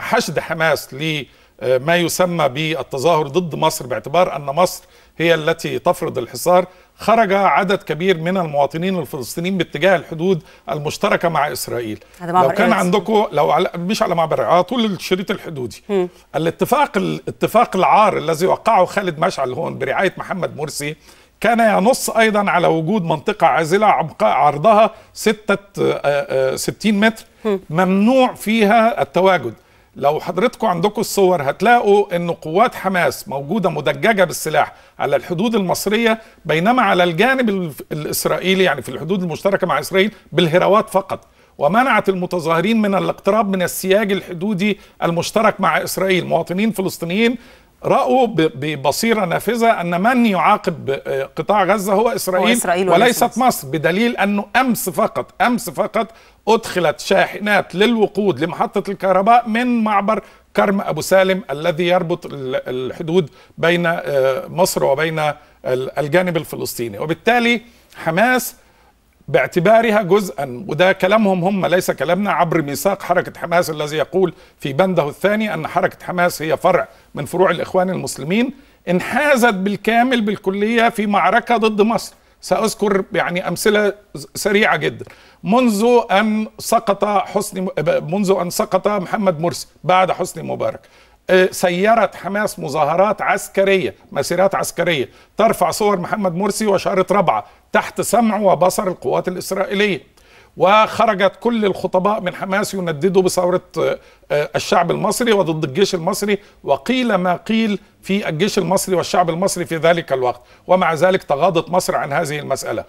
حشد حماس لما آه، يسمى بالتظاهر ضد مصر باعتبار أن مصر هي التي تفرض الحصار خرج عدد كبير من المواطنين الفلسطينيين باتجاه الحدود المشتركة مع إسرائيل لو كان عندكم لو على مش على معبر على طول الشريط الحدودي م. الاتفاق الاتفاق العار الذي وقعه خالد مشعل هون برعاية محمد مرسي كان ينص أيضا على وجود منطقة عازلة عرضها ستة 60 آه، آه، متر ممنوع فيها التواجد لو حضرتكم عندكم الصور هتلاقوا ان قوات حماس موجوده مدججه بالسلاح على الحدود المصريه بينما على الجانب الاسرائيلي يعني في الحدود المشتركه مع اسرائيل بالهروات فقط ومنعت المتظاهرين من الاقتراب من السياج الحدودي المشترك مع اسرائيل مواطنين فلسطينيين راوا ببصيره نافذه ان من يعاقب آه، قطاع غزه هو اسرائيل, هو إسرائيل وليست مصر. بدليل انه امس فقط امس فقط ادخلت شاحنات للوقود لمحطه الكهرباء من معبر كرم ابو سالم الذي يربط الحدود بين آه، مصر وبين الجانب الفلسطيني وبالتالي حماس باعتبارها جزءا وده كلامهم هم ليس كلامنا عبر ميثاق حركة حماس الذي يقول في بنده الثاني أن حركة حماس هي فرع من فروع الإخوان المسلمين انحازت بالكامل بالكلية في معركة ضد مصر سأذكر يعني أمثلة سريعة جدا منذ أن سقط حسني منذ أن سقط محمد مرسي بعد حسني مبارك آه، سيرت حماس مظاهرات عسكريه مسيرات عسكريه ترفع صور محمد مرسي وشاره ربعه تحت سمع وبصر القوات الإسرائيلية وخرجت كل الخطباء من حماس ينددوا بثورة آه، الشعب المصري وضد الجيش المصري وقيل ما قيل في الجيش المصري والشعب المصري في ذلك الوقت ومع ذلك تغاضت مصر عن هذه المسألة